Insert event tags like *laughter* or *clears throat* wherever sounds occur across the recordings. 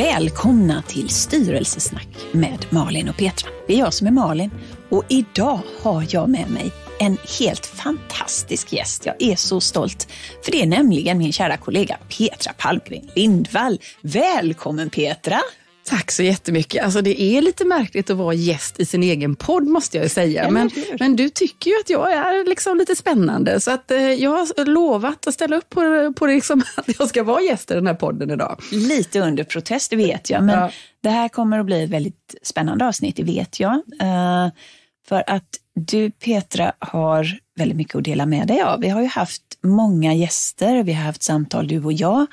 Välkomna till Styrelsesnack med Malin och Petra. Det är jag som är Malin och idag har jag med mig en helt fantastisk gäst. Jag är så stolt, för det är nämligen min kära kollega Petra Palmgren Lindvall. Välkommen Petra! Tack så jättemycket. Alltså det är lite märkligt att vara gäst i sin egen podd måste jag säga. Men, men du tycker ju att jag är liksom lite spännande. Så att eh, jag har lovat att ställa upp på, på liksom, *laughs* att jag ska vara gäst i den här podden idag. Lite under protest, det vet jag. Men ja. det här kommer att bli ett väldigt spännande avsnitt, det vet jag. Eh, för att du Petra har väldigt mycket att dela med dig av. Vi har ju haft många gäster, vi har haft samtal du och jag.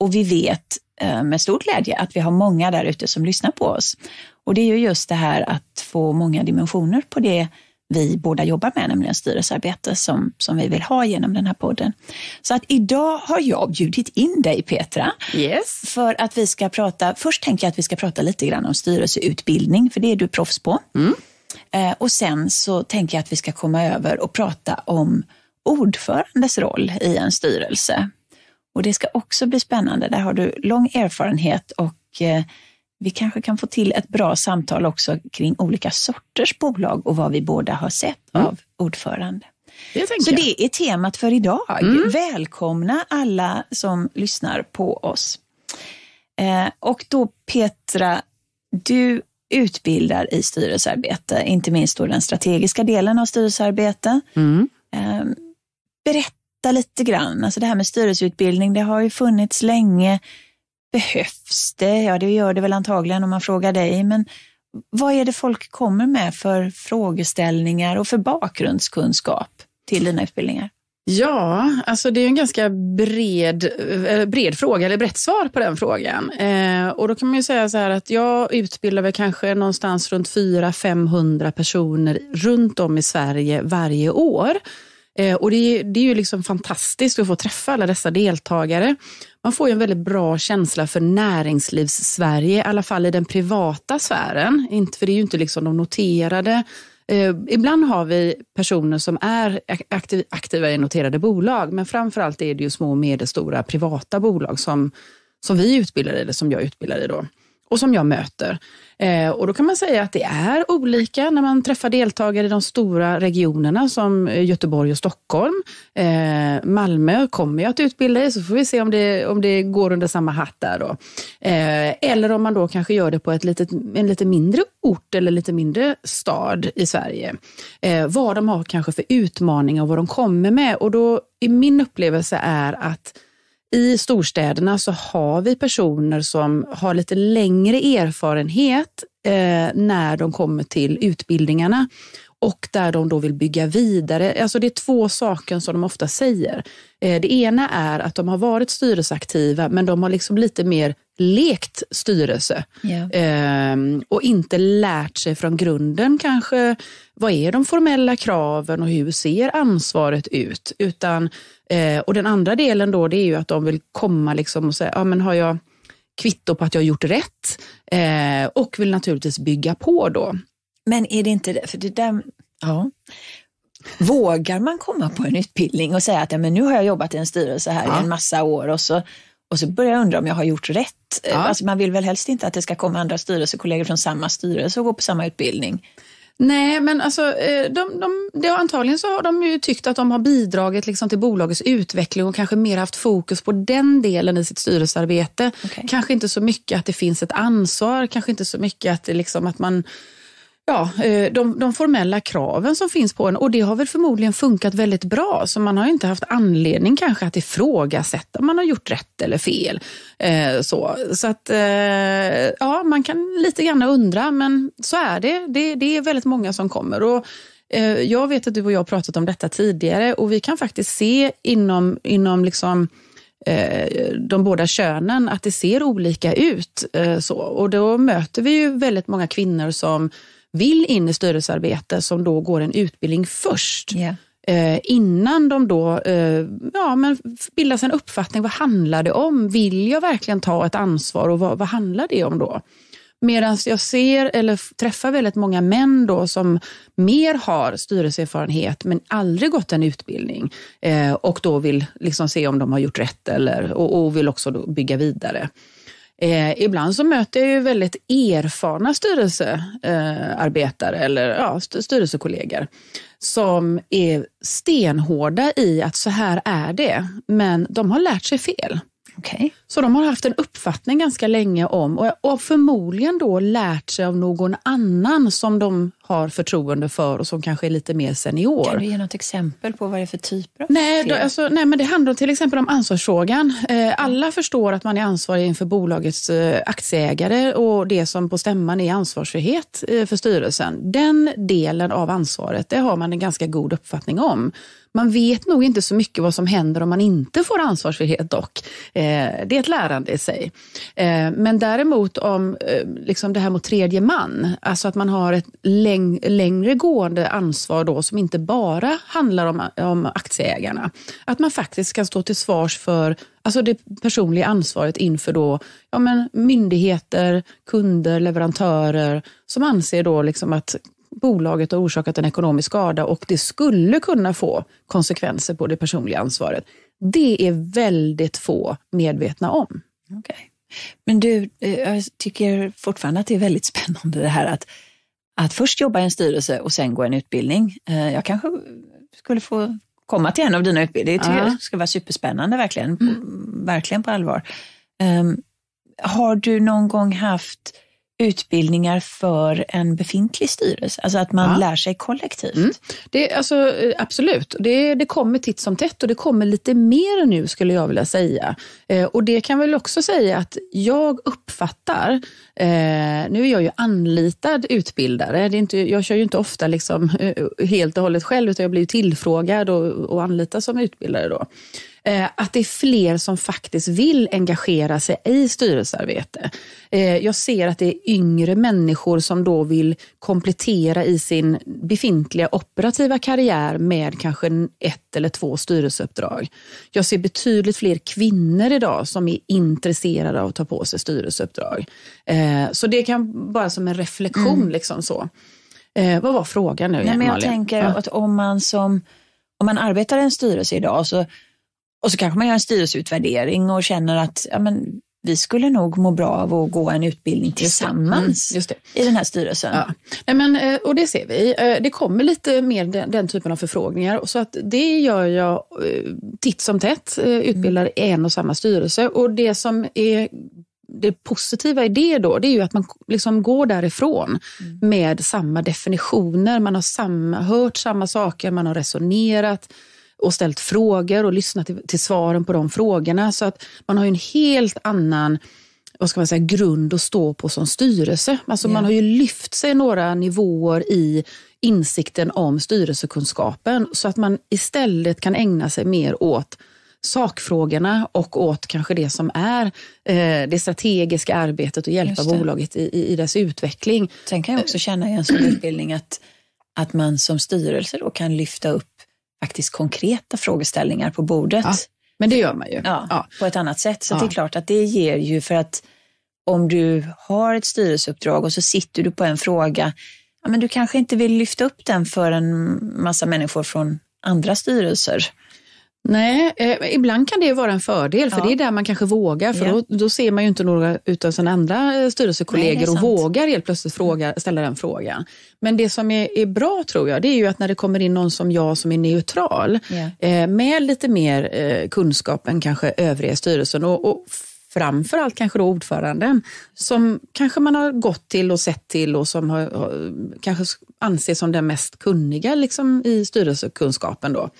Och vi vet Eh, med stor glädje att vi har många där ute som lyssnar på oss. Och det är ju just det här att få många dimensioner på det vi båda jobbar med, nämligen styrelsearbete som, som vi vill ha genom den här podden. Så att idag har jag bjudit in dig Petra. Yes. För att vi ska prata, först tänker jag att vi ska prata lite grann om styrelseutbildning, för det är du proffs på. Mm. Eh, och sen så tänker jag att vi ska komma över och prata om ordförandes roll i en styrelse. Och det ska också bli spännande. Där har du lång erfarenhet och eh, vi kanske kan få till ett bra samtal också kring olika sorters bolag och vad vi båda har sett mm. av ordförande. Det Så det är temat för idag. Mm. Välkomna alla som lyssnar på oss. Eh, och då Petra, du utbildar i styrelsearbete, inte minst då den strategiska delen av styrelsearbete. Mm. Eh, berätta berätta lite grann. Alltså det här med styrelseutbildning, det har ju funnits länge. Behövs det? Ja, det gör det väl antagligen om man frågar dig, men vad är det folk kommer med för frågeställningar och för bakgrundskunskap till dina utbildningar? Ja, alltså det är en ganska bred, eh, bred fråga, eller brett svar på den frågan. Eh, och Då kan man ju säga så här att jag utbildar väl kanske någonstans runt 400-500 personer runt om i Sverige varje år. Eh, och det är, det är ju liksom fantastiskt att få träffa alla dessa deltagare. Man får ju en väldigt bra känsla för näringslivs-Sverige, i alla fall i den privata sfären. Inte, för det är ju inte liksom de noterade. Eh, ibland har vi personer som är aktiva i noterade bolag, men framför allt är det ju små och medelstora privata bolag som, som vi utbildar i, eller som jag utbildar i. Då och som jag möter. Eh, och då kan man säga att det är olika när man träffar deltagare i de stora regionerna som eh, Göteborg och Stockholm. Eh, Malmö kommer jag att utbilda i, så får vi se om det, om det går under samma hatt där då. Eh, eller om man då kanske gör det på ett litet, en lite mindre ort eller lite mindre stad i Sverige. Eh, vad de har kanske för utmaningar och vad de kommer med. Och då, i min upplevelse är att i storstäderna så har vi personer som har lite längre erfarenhet eh, när de kommer till utbildningarna och där de då vill bygga vidare. Alltså det är två saker som de ofta säger. Eh, det ena är att de har varit styrelseaktiva men de har liksom lite mer lekt styrelse yeah. eh, och inte lärt sig från grunden kanske vad är de formella kraven och hur ser ansvaret ut? Utan Eh, och den andra delen då, det är ju att de vill komma liksom och säga, ja men har jag kvitto på att jag har gjort rätt? Eh, och vill naturligtvis bygga på då. Men är det inte det, för det där, ja. Vågar man komma på en utbildning och säga att ja, men nu har jag jobbat i en styrelse här ja. i en massa år och så, och så börjar jag undra om jag har gjort rätt? Ja. Alltså man vill väl helst inte att det ska komma andra styrelsekollegor från samma styrelse och gå på samma utbildning? Nej, men alltså, eh, de, de, de, antagligen så har de ju tyckt att de har bidragit liksom till bolagets utveckling och kanske mer haft fokus på den delen i sitt styrelsearbete. Okay. Kanske inte så mycket att det finns ett ansvar, kanske inte så mycket att, det liksom, att man ja, eh, de, de, formella kraven som finns på en och det har väl förmodligen funkat väldigt bra så man har inte haft anledning kanske att ifrågasätta om man har gjort rätt eller fel. Eh, så så att, eh, ja, man kan lite grann undra men så är det. Det, det är väldigt många som kommer. Och, eh, jag vet att du och jag har pratat om detta tidigare och vi kan faktiskt se inom, inom liksom, eh, de båda könen, att det ser olika ut. Eh, så. Och då möter vi ju väldigt många kvinnor som vill in i styrelsearbete som då går en utbildning först. Yeah. innan de då eh, ja, men bildar sig en uppfattning, vad handlar det om? Vill jag verkligen ta ett ansvar och vad, vad handlar det om då? Medan jag ser eller träffar väldigt många män då som mer har styrelseerfarenhet men aldrig gått en utbildning eh, och då vill liksom se om de har gjort rätt eller, och, och vill också bygga vidare. Eh, ibland så möter jag ju väldigt erfarna styrelsearbetare eh, eller ja, styrelsekollegor som är stenhårda i att så här är det, men de har lärt sig fel. Okay. Så de har haft en uppfattning ganska länge om och, och förmodligen då lärt sig av någon annan som de har förtroende för och som kanske är lite mer senior. Kan du ge något exempel på vad det är för typer av nej, då, alltså, nej, men det handlar till exempel om ansvarsfrågan. Eh, alla mm. förstår att man är ansvarig inför bolagets eh, aktieägare och det som på stämman är ansvarsfrihet eh, för styrelsen. Den delen av ansvaret, det har man en ganska god uppfattning om. Man vet nog inte så mycket vad som händer om man inte får ansvarsfrihet dock. Eh, det är ett lärande i sig. Eh, men däremot om eh, liksom det här mot tredje man, alltså att man har ett längre gående ansvar då som inte bara handlar om, om aktieägarna. Att man faktiskt kan stå till svars för Alltså det personliga ansvaret inför då, ja men myndigheter, kunder, leverantörer som anser då liksom att bolaget har orsakat en ekonomisk skada och det skulle kunna få konsekvenser på det personliga ansvaret. Det är väldigt få medvetna om. Okay. Men du, eh, jag tycker fortfarande att det är väldigt *laughs* spännande det här att, att först jobba i en styrelse och sen gå en utbildning. Eh, jag kanske skulle få komma till en av dina utbildningar. Det tycker ja. jag skulle vara superspännande verkligen. Mm. Verkligen på allvar. Um, har du någon gång haft utbildningar för en befintlig styrelse, alltså att man ja. lär sig kollektivt? Mm. Det, alltså, eh, absolut, det, det kommer titt som tätt och det kommer lite mer nu skulle jag vilja säga. Eh, och det kan väl också säga att jag uppfattar, eh, nu är jag ju anlitad utbildare, det är inte, jag kör ju inte ofta liksom, eh, helt och hållet själv utan jag blir tillfrågad och, och anlitad som utbildare då. Eh, att det är fler som faktiskt vill engagera sig i styrelsearbete. Eh, jag ser att det är yngre människor som då vill komplettera i sin befintliga operativa karriär med kanske ett eller två styrelseuppdrag. Jag ser betydligt fler kvinnor idag som är intresserade av att ta på sig styrelseuppdrag. Eh, så det kan bara som en reflektion mm. liksom så. Vad var frågan nu igen, men Jag Malin? tänker ja. att om man som om man arbetar i en styrelse idag så och så kanske man gör en styrelseutvärdering och känner att ja, men, vi skulle nog må bra av att gå en utbildning tillsammans just det. Mm, just det. i den här styrelsen. Ja. Men, eh, och det ser vi. Eh, det kommer lite mer den, den typen av förfrågningar. Så att det gör jag eh, titt som tätt, utbildar mm. en och samma styrelse. Och det som är det positiva i det då, det är ju att man liksom går därifrån mm. med samma definitioner, man har samma, hört samma saker, man har resonerat och ställt frågor och lyssnat till, till svaren på de frågorna. Så att man har en helt annan vad ska man säga, grund att stå på som styrelse. Alltså yeah. Man har ju lyft sig några nivåer i insikten om styrelsekunskapen så att man istället kan ägna sig mer åt sakfrågorna och åt kanske det som är eh, det strategiska arbetet och hjälpa bolaget i, i, dess utveckling. Sen kan jag också känna i en sån utbildning att, att man som styrelse då kan lyfta upp faktiskt konkreta frågeställningar på bordet. Ja, men det gör man ju. Ja, ja. På ett annat sätt. Så det är klart att det ger ju för att om du har ett styrelseuppdrag och så sitter du på en fråga, men du kanske inte vill lyfta upp den för en massa människor från andra styrelser. Nej, eh, ibland kan det vara en fördel, för ja. det är där man kanske vågar, för ja. då, då, ser man ju inte några av sina andra eh, styrelsekollegor Nej, och vågar helt plötsligt fråga, ställa den frågan. Men det som är, är, bra tror jag, det är ju att när det kommer in någon som jag som är neutral, ja. eh, med lite mer eh, kunskap än kanske övriga styrelsen och, och framförallt kanske då ordföranden, som kanske man har gått till och sett till och som har, har kanske anses som den mest kunniga liksom, i styrelsekunskapen. Då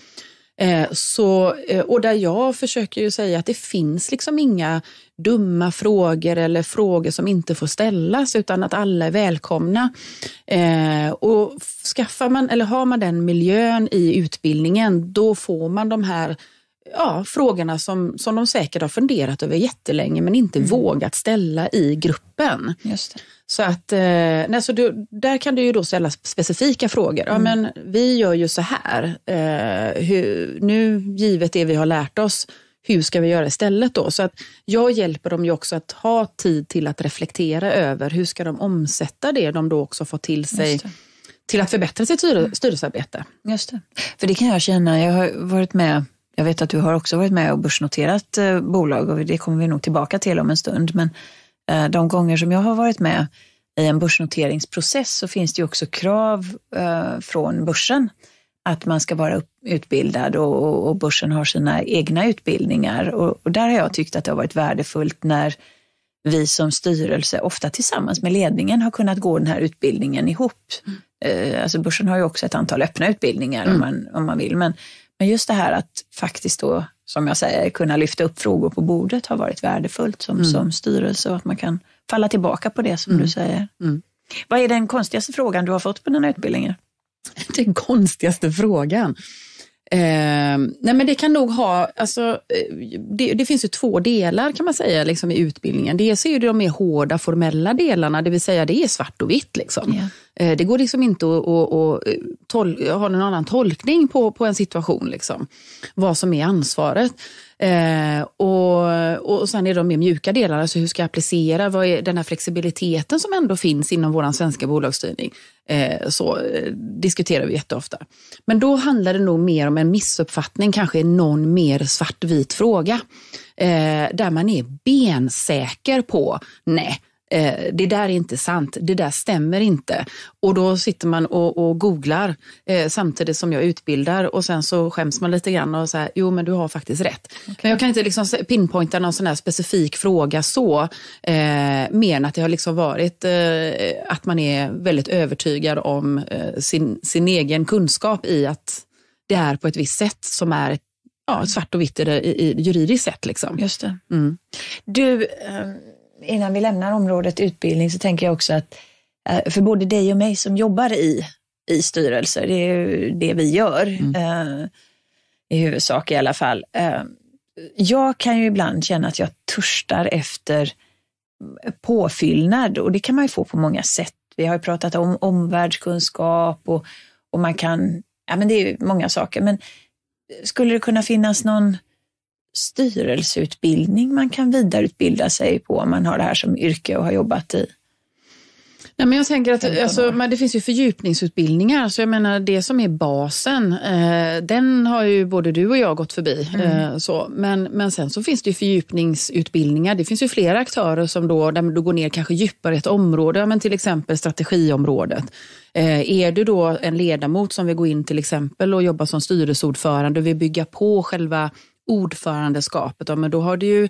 Eh, så, eh, och där jag försöker ju säga att det finns liksom inga dumma frågor eller frågor som inte får ställas utan att alla är välkomna. Eh, och skaffar man eller har man den miljön i utbildningen då får man de här ja, frågorna som, som de säkert har funderat över jättelänge men inte mm. vågat ställa i gruppen. Just det. Så att, eh, nej, så du, där kan du ju då ställa specifika frågor. Ja, mm. men vi gör ju så här. Eh, hur, nu, givet det vi har lärt oss, hur ska vi göra istället då? Så att jag hjälper dem ju också att ha tid till att reflektera över hur ska de omsätta det de då också fått till sig till att förbättra sitt mm. styrelsearbete. Just det. För det kan jag känna, jag har varit med jag vet att du har också varit med och börsnoterat eh, bolag och det kommer vi nog tillbaka till om en stund. Men eh, de gånger som jag har varit med i en börsnoteringsprocess så finns det ju också krav eh, från börsen att man ska vara utbildad och, börsen har sina egna utbildningar. Och, där har jag tyckt att det har varit värdefullt när vi som styrelse, ofta tillsammans med ledningen, har kunnat gå den här utbildningen ihop. Mm. Alltså börsen har ju också ett antal öppna utbildningar mm. om, man, om man vill, men men just det här att faktiskt då, som jag säger, kunna lyfta upp frågor på bordet har varit värdefullt som, mm. som styrelse och att man kan falla tillbaka på det som mm. du säger. Mm. Vad är den konstigaste frågan du har fått på dina utbildningar? *laughs* Den konstigaste frågan? Eh, nej men det kan nog ha, alltså, eh, det, det, finns ju två delar kan man säga liksom, i utbildningen. Dels är det de mer hårda formella delarna, det vill säga det är svart och vitt. Liksom. Yeah. Eh, det går liksom inte att, att, att, att eh, ha någon annan tolkning på, på en situation, liksom. vad som är ansvaret. Eh, och, och sen är de mer mjuka delarna, alltså hur ska jag applicera, vad är den här flexibiliteten som ändå finns inom vår svenska bolagsstyrning? Eh, så eh, diskuterar vi jätteofta. Men då handlar det nog mer om en missuppfattning, kanske någon mer svartvit fråga, eh, där man är bensäker på, nej, eh, det där är inte sant, det där stämmer inte. Och då sitter man och, och googlar eh, samtidigt som jag utbildar och sen så skäms man lite grann och säger, jo men du har faktiskt rätt. Okay. Men jag kan inte liksom pinpointa någon sån här specifik fråga så, eh, mer än att det har liksom varit eh, att man är väldigt övertygad om eh, sin, sin egen kunskap i att det är på ett visst sätt som är ja, svart och vitt i, i, juridiskt sett. Liksom. Just det. Mm. Du, ehm, innan vi lämnar området utbildning så tänker jag också att eh, för både dig och mig som jobbar i, i styrelser, det är ju det vi gör mm. Eh, i huvudsak i alla fall. Eh, jag kan ju ibland känna att jag törstar efter påfyllnad och det kan man ju få på många sätt. Vi har ju pratat om omvärldskunskap och, och man kan, ja men det är ju många saker, men skulle det kunna finnas någon styrelseutbildning man kan vidareutbilda sig på om man har det här som yrke och har jobbat i? Ja, men jag tänker att alltså, men det finns ju fördjupningsutbildningar, så jag menar det som är basen, eh, den har ju både du och jag gått förbi. Eh, mm. Eh, så. Men, men sen så finns det ju fördjupningsutbildningar, det finns ju flera aktörer som då, där du går ner kanske djupare i ett område, men till exempel strategiområdet. Eh, är du då en ledamot som vill gå in till exempel och jobba som styrelseordförande och vill bygga på själva ordförandeskapet, ja, men då har du ju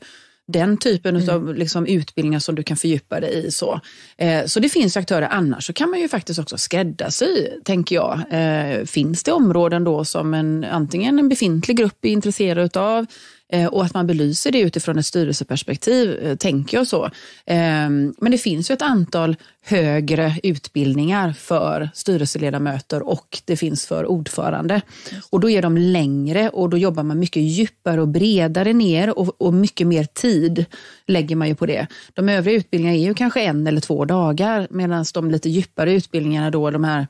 den typen mm. av liksom utbildningar som du kan fördjupa dig i. Så, eh, så det finns aktörer. Annars så kan man ju faktiskt också skräddarsy, tänker jag. Eh, finns det områden då som en, antingen en befintlig grupp är intresserad av Eh, och att man belyser det utifrån ett styrelseperspektiv, eh, tänker jag så. Ehm, men det finns ju ett antal högre utbildningar för styrelseledamöter och det finns för ordförande. Och då är de längre och då jobbar man mycket djupare och bredare ner och, mycket mer tid lägger man ju på det. De övriga utbildningarna är ju kanske en eller två dagar medan de lite djupare utbildningarna då, de här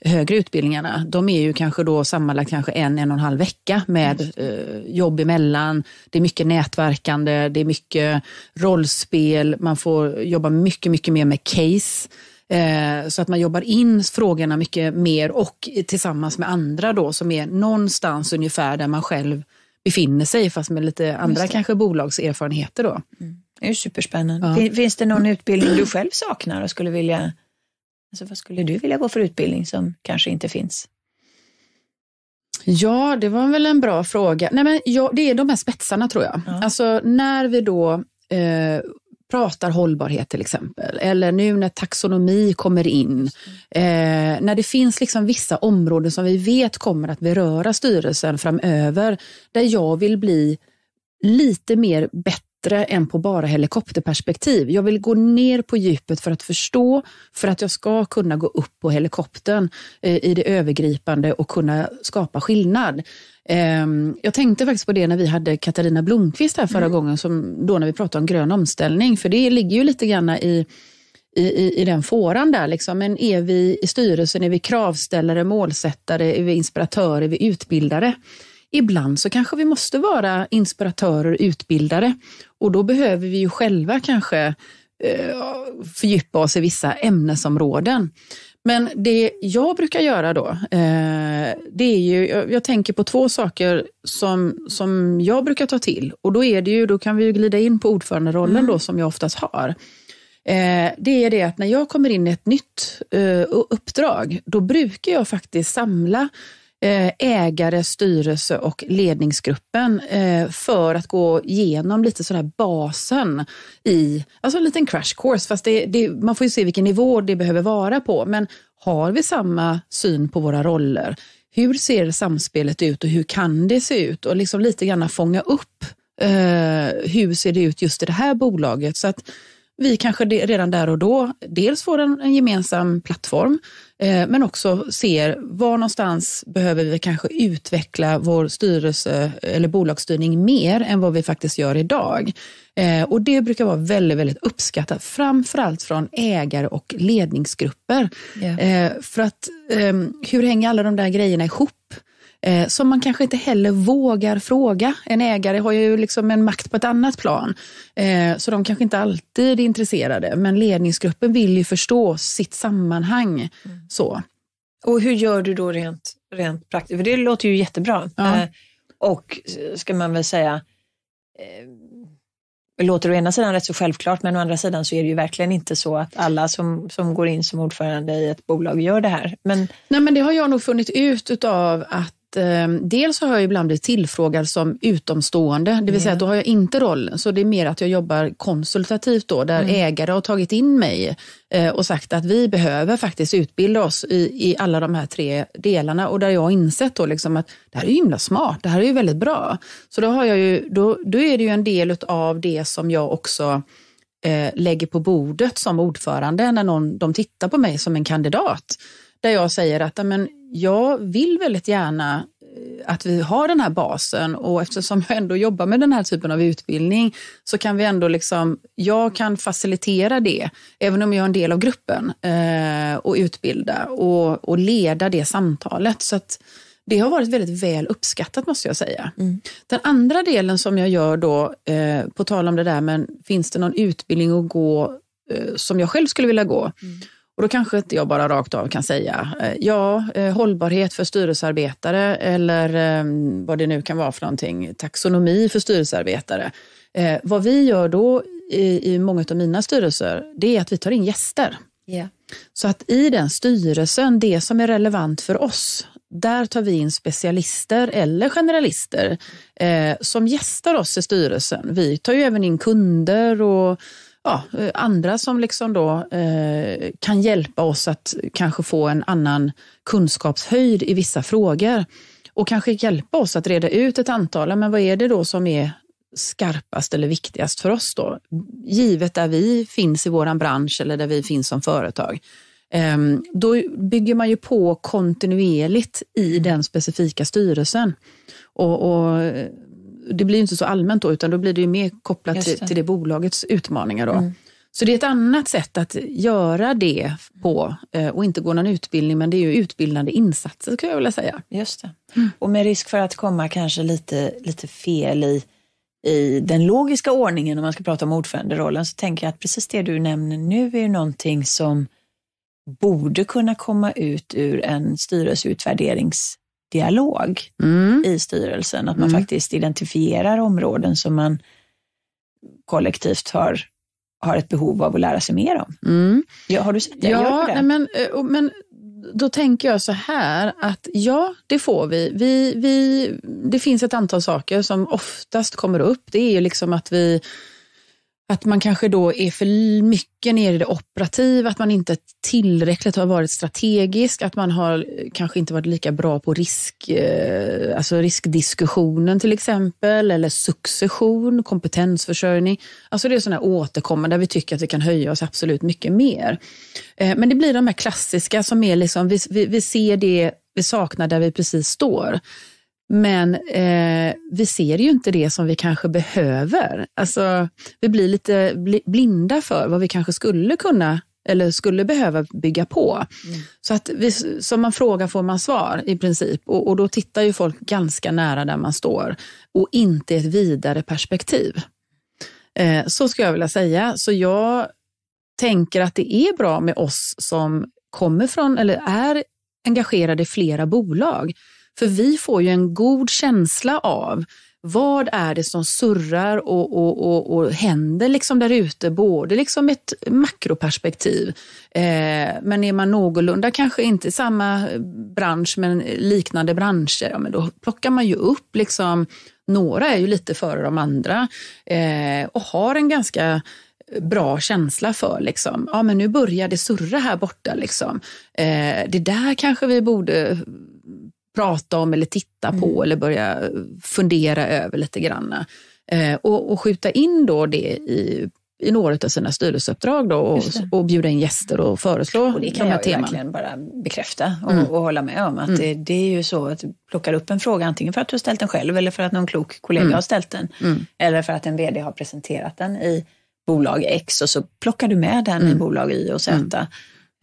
högre utbildningarna, de är ju kanske då sammanlagt kanske en, en och en halv vecka med mm. eh, jobb emellan. Det är mycket nätverkande, det är mycket rollspel, man får jobba mycket, mycket mer med case. Eh, så att man jobbar in frågorna mycket mer och tillsammans med andra då som är någonstans ungefär där man själv befinner sig fast med lite andra kanske bolagserfarenheter då. Mm. Det är superspännande. Ja. Finns det någon utbildning du själv saknar och skulle vilja Alltså vad skulle du vilja gå för utbildning som kanske inte finns? Ja, det var väl en bra fråga. Nej, men ja, det är de här spetsarna tror jag. Ja. Alltså när vi då eh, pratar hållbarhet till exempel, eller nu när taxonomi kommer in, eh, när det finns liksom vissa områden som vi vet kommer att beröra styrelsen framöver, där jag vill bli lite mer bättre bättre än på bara helikopterperspektiv. Jag vill gå ner på djupet för att förstå, för att jag ska kunna gå upp på helikoptern eh, i det övergripande och kunna skapa skillnad. Ehm, jag tänkte faktiskt på det när vi hade Katarina Blomqvist här förra mm. gången, som, då när vi pratade om grön omställning, för det ligger ju lite grann i i, i, i den fåran där. Liksom. Men är vi i styrelsen, är vi kravställare, målsättare, är vi inspiratörer, är vi utbildare? ibland så kanske vi måste vara inspiratörer, och utbildare och då behöver vi ju själva kanske eh, fördjupa oss i vissa ämnesområden. Men det jag brukar göra då, eh, det är ju, jag tänker på två saker som, som jag brukar ta till och då är det ju, då kan vi ju glida in på ordföranderollen mm. då som jag oftast har. Eh, det är det att när jag kommer in i ett nytt uppdrag, då brukar jag faktiskt samla Eh, ägare, styrelse och ledningsgruppen eh, för att gå igenom lite sådär basen i, alltså en liten crash course, fast det, det, man får ju se vilken nivå det behöver vara på. Men har vi samma syn på våra roller? Hur ser samspelet ut och hur kan det se ut? Och liksom lite grann fånga upp eh, hur ser det ut just i det här bolaget? Så att vi kanske redan där och då dels får en, en gemensam plattform eh, men också ser var någonstans behöver vi kanske utveckla vår styrelse eller bolagsstyrning mer än vad vi faktiskt gör idag. Eh, och det brukar vara väldigt, väldigt uppskattat, framförallt från ägare och ledningsgrupper. Yeah. Eh, för att ehm, hur hänger alla de där grejerna ihop? eh, som man kanske inte heller vågar fråga. En ägare har ju liksom en makt på ett annat plan, eh, så de kanske inte alltid är intresserade, men ledningsgruppen vill ju förstå sitt sammanhang. Mm. Så. Och hur gör du då rent, rent praktiskt? För det låter ju jättebra. Ja. Eh, och ska man väl säga, det eh, låter å ena sidan rätt så självklart, men å andra sidan så är det ju verkligen inte så att alla som, som går in som ordförande i ett bolag gör det här. Men... Nej, men det har jag nog funnit ut av att eh, dels har jag ibland blivit tillfrågad som utomstående, det vill yeah. säga att då har jag inte rollen. Så det är mer att jag jobbar konsultativt då, där mm. ägare har tagit in mig eh, och sagt att vi behöver faktiskt utbilda oss i, i alla de här tre delarna och där jag har insett då liksom att det här är himla smart, det här är ju väldigt bra. Så då, har jag ju, då, då är det ju en del av det som jag också eh, lägger på bordet som ordförande när någon, de tittar på mig som en kandidat där jag säger att amen, jag vill väldigt gärna eh, att vi har den här basen och eftersom jag ändå jobbar med den här typen av utbildning så kan vi ändå liksom, jag kan facilitera det, även om jag är en del av gruppen eh, och utbilda och, och leda det samtalet. Så att, det har varit väldigt väl uppskattat måste jag säga. Mm. Den andra delen som jag gör då, eh, på tal om det där men finns det någon utbildning att gå eh, som jag själv skulle vilja gå? Mm. Och då kanske inte jag bara rakt av kan säga eh, ja, eh, hållbarhet för styrelsearbetare eller eh, vad det nu kan vara för någonting, taxonomi för styrelsearbetare. Vad vi gör då i, många av mina styrelser, det är att vi tar in gäster. Yeah. Så att i den styrelsen, det som är relevant för oss, där tar vi in specialister eller generalister eh, som gästar oss i styrelsen. Vi tar ju även in kunder och ja, eh, andra som liksom då, eh, kan hjälpa oss att kanske få en annan kunskapshöjd i vissa frågor och kanske hjälpa oss att reda ut ett antal, men vad är det då som är skarpast eller viktigast för oss då? Givet där vi finns i våran bransch eller där vi finns som företag. Ehm, då bygger man ju på kontinuerligt i den specifika styrelsen. Och, och det blir inte så allmänt då, utan då blir det ju mer kopplat det. Till, till, det bolagets utmaningar. Då. Mm. Så det är ett annat sätt att göra det på eh, och inte gå någon utbildning, men det är ju utbildande insatser skulle jag vilja säga. Just det. Mm. Och med risk för att komma kanske lite, lite fel i, i den logiska ordningen om man ska prata om ordföranderollen så tänker jag att precis det du nämner nu är ju någonting som borde kunna komma ut ur en styrelseutvärderings dialog mm. i styrelsen. Att man mm. faktiskt identifierar områden som man kollektivt har, har ett behov av att lära sig mer om. Mm. Ja, har du sett det? Ja, det? Nej, men, eh, men då tänker jag så här att ja, det får vi. vi, vi det finns ett antal saker som oftast kommer upp. Det är ju liksom att vi att man kanske då är för mycket nere i det operativa, att man inte tillräckligt har varit strategisk, att man har eh, kanske inte varit lika bra på risk, eh, alltså riskdiskussionen till exempel, eller succession, kompetensförsörjning. Alltså det är sådana återkommande där vi tycker att vi kan höja oss absolut mycket mer. Eh, men det blir de här klassiska som är liksom, vi, vi, vi ser det vi saknar där vi precis står. Men eh, vi ser ju inte det som vi kanske behöver. Alltså, vi blir lite blinda för vad vi kanske skulle kunna eller skulle behöva bygga på. Mm. Så att vi, som man frågar får man svar i princip och, och, då tittar ju folk ganska nära där man står och inte i ett vidare perspektiv. Eh, så skulle jag vilja säga. Så jag tänker att det är bra med oss som kommer från eller är engagerade i flera bolag. För vi får ju en god känsla av vad är det som surrar och, och, och, och händer liksom där ute, både liksom ett makroperspektiv. Eh, men är man någorlunda, kanske inte i samma bransch, men liknande branscher, ja, men då plockar man ju upp liksom, några är ju lite före de andra eh, och har en ganska bra känsla för. Liksom. Ja, men nu börjar det surra här borta. Liksom. Eh, det där kanske vi borde prata om eller titta på mm. eller börja fundera över lite grann. Eh, och, och skjuta in då det i i några av sina styrelseuppdrag då och, och bjuda in gäster och föreslå de här teman. Det kan jag teman. verkligen bara bekräfta och, mm. och, hålla med om. att mm. det, det, är ju så att du plockar upp en fråga antingen för att du har ställt den själv eller för att någon klok kollega mm. har ställt den. Mm. Eller för att en vd har presenterat den i bolag X och så plockar du med den i mm. bolag Y och Z.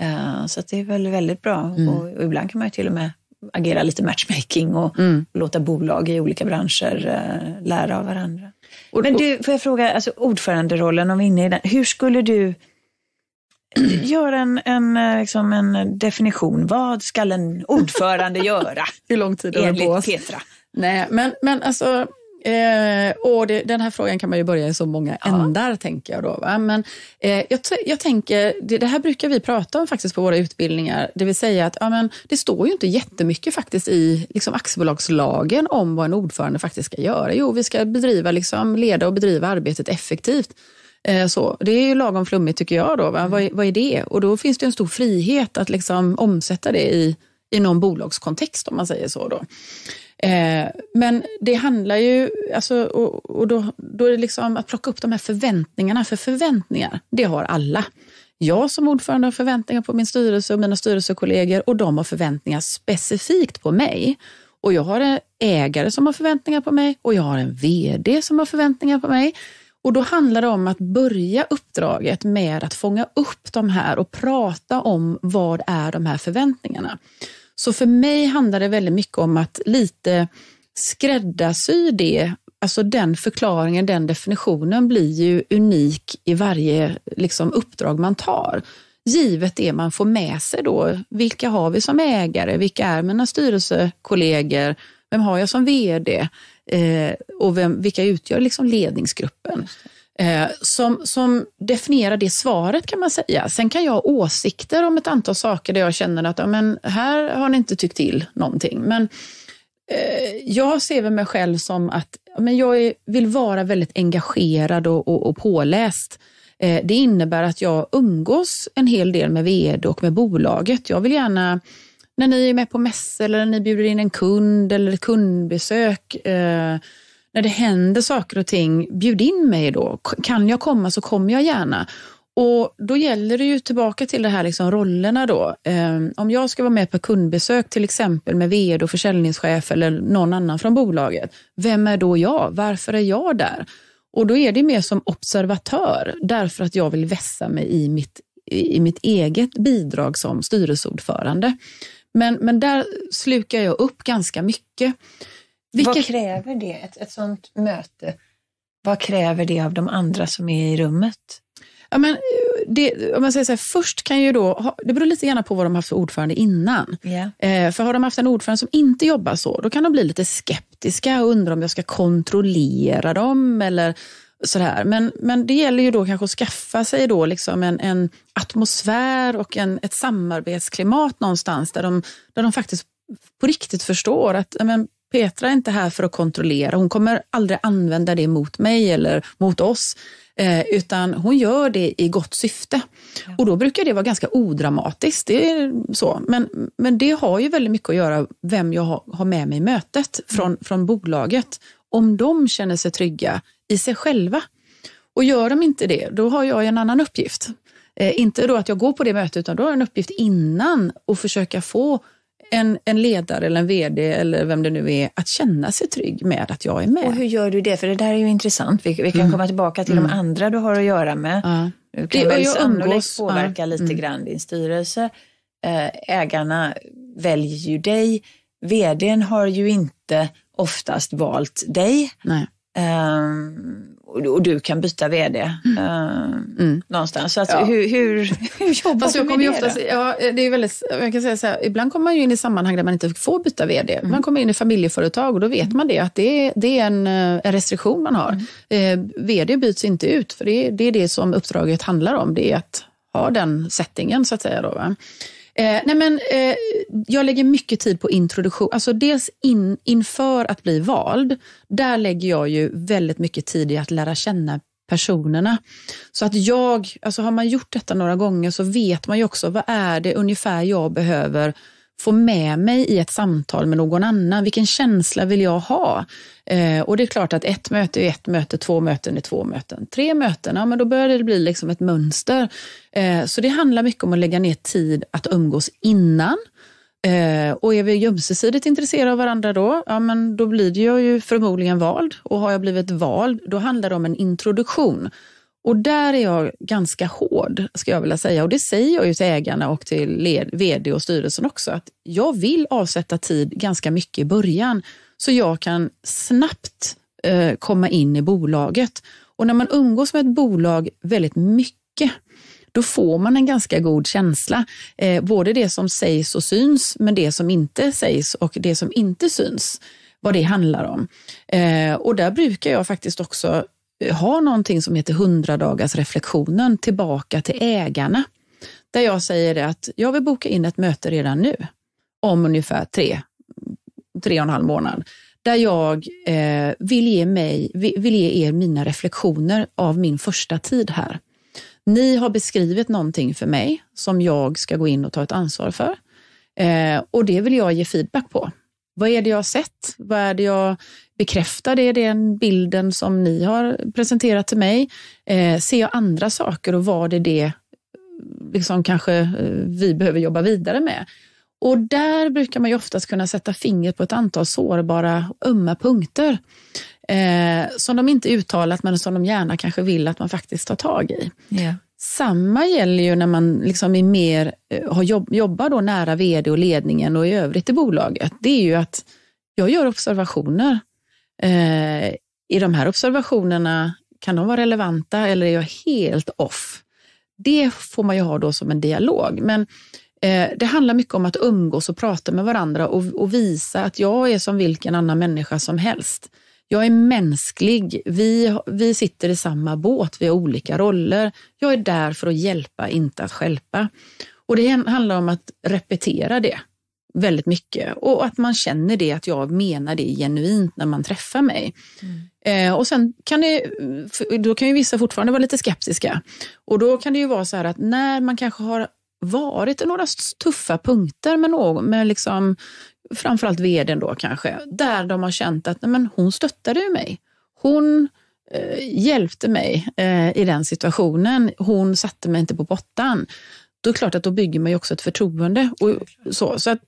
Uh, så det är väl väldigt bra och, och, ibland kan man ju till och med agera lite matchmaking och mm. låta bolag i olika branscher eh, lära av varandra. Men du, får jag fråga, alltså ordföranderollen, om vi är inne i den. Hur skulle du *clears throat* göra en, en, eh, liksom en definition. Vad ska en ordförande *laughs* göra? Hur lång tid har Enligt Petra. Nej, men, men alltså, Eh, och det, den här frågan kan man ju börja i så många ändar, ja. tänker jag. Då, va? Men, eh, jag, jag, tänker, det, det, här brukar vi prata om faktiskt på våra utbildningar. Det vill säga att ja, men, det står ju inte jättemycket faktiskt i liksom, aktiebolagslagen om vad en ordförande faktiskt ska göra. Jo, vi ska bedriva, liksom, leda och bedriva arbetet effektivt. Eh, så. Det är ju lagom flummigt tycker jag. Då, va? Mm. Vad, vad, är det? Och då finns det en stor frihet att liksom, omsätta det i, i någon bolagskontext om man säger så. Då. Eh, men det handlar ju, alltså, och, och då, då är det liksom att plocka upp de här förväntningarna, för förväntningar, det har alla. Jag som ordförande har förväntningar på min styrelse och mina styrelsekollegor och de har förväntningar specifikt på mig. Och jag har en ägare som har förväntningar på mig och jag har en VD som har förväntningar på mig. Och då handlar det om att börja uppdraget med att fånga upp de här och prata om vad är de här förväntningarna. Så för mig handlar det väldigt mycket om att lite skräddarsy det alltså den förklaringen, den definitionen blir ju unik i varje liksom, uppdrag man tar. Givet det man får med sig då, vilka har vi som ägare, vilka är mina styrelsekollegor, vem har jag som VD eh, och vem, vilka utgör liksom ledningsgruppen? Eh, som, som definierar det svaret kan man säga. Sen kan jag ha åsikter om ett antal saker där jag känner att ja, men här har ni inte tyckt till någonting. Men eh, jag ser mig själv som att men jag vill vara väldigt engagerad och, och, och, påläst. Eh, det innebär att jag umgås en hel del med vd och med bolaget. Jag vill gärna, när ni är med på mässor eller när ni bjuder in en kund eller ett kundbesök, när det händer saker och ting, bjud in mig då. Kan jag komma så kommer jag gärna. Och Då gäller det ju tillbaka till det här liksom rollerna då. Ehm, om jag ska vara med på kundbesök till exempel med vd och försäljningschef eller någon annan från bolaget, vem är då jag? Varför är jag där? Och då är det mer som observatör, därför att jag vill vässa mig i mitt, i mitt eget bidrag som styrelseordförande. Men, men där slukar jag upp ganska mycket. Vilket... Vad kräver det, ett, ett sånt möte? Vad kräver det av de andra som är i rummet? Ja, men eh, det, om man säger så här, först kan ju då, det beror lite grann på vad de haft för ordförande innan. Yeah. för har de haft en ordförande som inte jobbar så, då kan de bli lite skeptiska och undra om jag ska kontrollera dem eller sådär. Men, men det gäller ju då kanske att skaffa sig då liksom en, en atmosfär och en, ett samarbetsklimat någonstans där de, där de faktiskt på riktigt förstår att men, Petra är inte här för att kontrollera. Hon kommer aldrig använda det mot mig eller mot oss, eh, utan hon gör det i gott syfte. Ja. Och då brukar det vara ganska odramatiskt. Det är så. Men, men det har ju väldigt mycket att göra vem jag har med mig i mötet mm. från, mm. från bolaget. Om de känner sig trygga i sig själva. Och gör de inte det, då har jag en annan uppgift. Eh, inte då att jag går på det mötet, utan då har jag en uppgift innan och försöka få en, en ledare eller en vd eller vem det nu är att känna sig trygg med att jag är med. Och hur gör du det? För det där är ju intressant. Vi, vi kan mm. komma tillbaka till mm. de andra du har att göra med. Ja. Du kan det, väl sannolikt påverka ja. lite mm. grann din styrelse. Eh, ägarna väljer ju dig. Vdn har ju inte oftast valt dig. Um, och du kan byta vd eh, mm. Uh, mm. någonstans. Så alltså, ja. hur, hur, *laughs* hur jobbar Fast du med det? Oftast, ja, det är väldigt, jag kan säga så här, ibland kommer man ju in i sammanhang där man inte får byta vd. Mm. Man kommer in i familjeföretag och då vet man det, att det är, det är en, eh, en restriktion man har. Mm. Eh, vd byts inte ut, för det, det, är det som uppdraget handlar om. Det är att ha den settingen, så att säga. Då, va? Eh, nej men, eh, jag lägger mycket tid på introduktion. Alltså dels in, inför att bli vald, där lägger jag ju väldigt mycket tid i att lära känna personerna. Så att jag, alltså har man gjort detta några gånger så vet man ju också vad är det ungefär jag behöver få med mig i ett samtal med någon annan? Vilken känsla vill jag ha? Eh, och det är klart att ett möte är ett möte, två möten är två möten, tre möten, ja men då börjar det bli liksom ett mönster. Eh, så det handlar mycket om att lägga ner tid att umgås innan. Eh, och är vi ömsesidigt intresserade av varandra då, ja men då blir jag ju förmodligen vald. Och har jag blivit vald, då handlar det om en introduktion. Och där är jag ganska hård, ska jag vilja säga. Och det säger jag ju till ägarna och till led, vd och styrelsen också, att jag vill avsätta tid ganska mycket i början, så jag kan snabbt eh, komma in i bolaget. Och när man umgås med ett bolag väldigt mycket, då får man en ganska god känsla. Eh, både det som sägs och syns, men det som inte sägs och det som inte syns, vad det handlar om. Eh, och där brukar jag faktiskt också Eh, har någonting som heter 100 dagars reflektionen tillbaka till ägarna. Där jag säger att jag vill boka in ett möte redan nu om ungefär tre, tre och en halv månad. Där jag eh, vill, ge mig, vill ge er mina reflektioner av min första tid här. Ni har beskrivit någonting för mig som jag ska gå in och ta ett ansvar för. Eh, och det vill jag ge feedback på. Vad är det jag har sett? Vad är det jag Bekräftar det den bilden som ni har presenterat till mig? Eh, ser jag andra saker och vad är det eh, liksom kanske eh, vi behöver jobba vidare med? Och där brukar man ju oftast kunna sätta fingret på ett antal sårbara ömma punkter eh, som de inte uttalat men som de gärna kanske vill att man faktiskt tar tag i. Yeah. Samma gäller ju när man liksom är mer, eh, har jobb, jobbar då nära vd och ledningen och i övrigt i bolaget. Det är ju att jag gör observationer. Eh, I de här observationerna, kan de vara relevanta eller är jag helt off? Det får man ju ha då som en dialog. Men eh, det handlar mycket om att umgås och prata med varandra och, och, visa att jag är som vilken annan människa som helst. Jag är mänsklig. Vi, vi sitter i samma båt. Vi har olika roller. Jag är där för att hjälpa, inte att skälpa. Och det handlar om att repetera det väldigt mycket och att man känner det att jag menar det genuint när man träffar mig. Mm. Eh, och sen kan det, då kan ju vissa fortfarande vara lite skeptiska och då kan det ju vara så här att när man kanske har varit i några tuffa punkter med någon, med liksom, framförallt vdn då kanske, där de har känt att nej, men hon stöttade ju mig. Hon eh, hjälpte mig eh, i den situationen. Hon satte mig inte på botten då är det klart att då bygger man ju också ett förtroende. Och så så att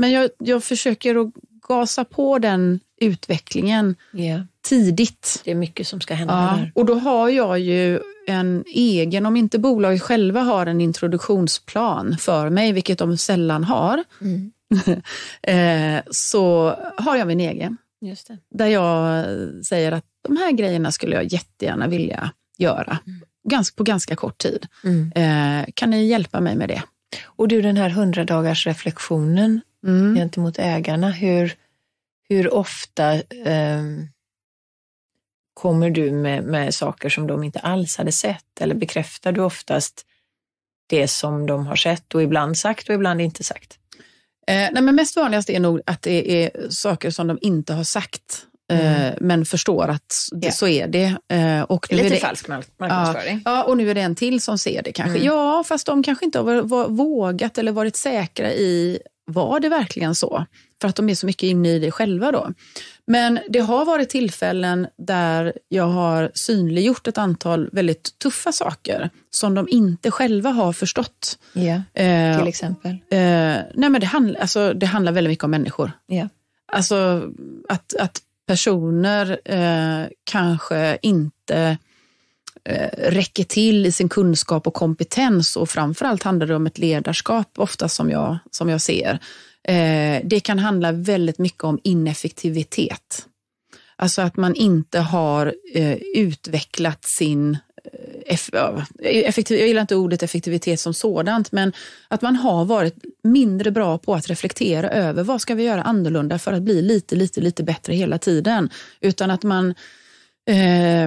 men jag, jag försöker att gasa på den utvecklingen yeah. tidigt. Det är mycket som ska hända ja, här. Och då har jag ju en egen, om inte bolaget själva har en introduktionsplan för mig, vilket de sällan har, mm. *laughs* Eh, så har jag min egen. Just det. Där jag säger att de här grejerna skulle jag jättegärna vilja göra mm. ganska, på ganska kort tid. Mm. Eh, kan ni hjälpa mig med det? Och du, den här 100 dagars reflektionen mm. gentemot ägarna. Hur, hur ofta eh, kommer du med, med saker som de inte alls hade sett eller bekräftar du oftast det som de har sett och ibland sagt och ibland inte sagt? Eh, nej, men mest vanligast är nog att det är saker som de inte har sagt eh, Mm. men förstår att yeah. så är det. Eh, och nu lite är det, falsk marknadsföring. Ja, och nu är det en till som ser det kanske. Mm. Ja, fast de kanske inte har vågat eller varit säkra i var det verkligen så? För att de är så mycket inne i det själva då. Men det har varit tillfällen där jag har synliggjort ett antal väldigt tuffa saker som de inte själva har förstått. Ja, eh, till exempel? Eh, nej men det, handl alltså, det handlar väldigt mycket om människor. Ja. Alltså att, att personer eh, kanske inte Eh, räcker till i sin kunskap och kompetens och framförallt handlar det om ett ledarskap ofta som jag, som jag ser. Eh, det kan handla väldigt mycket om ineffektivitet. Alltså att man inte har eh, utvecklat sin effektiv, jag gillar inte ordet effektivitet som sådant, men att man har varit mindre bra på att reflektera över vad ska vi göra annorlunda för att bli lite, lite, lite bättre hela tiden. Utan att man eh,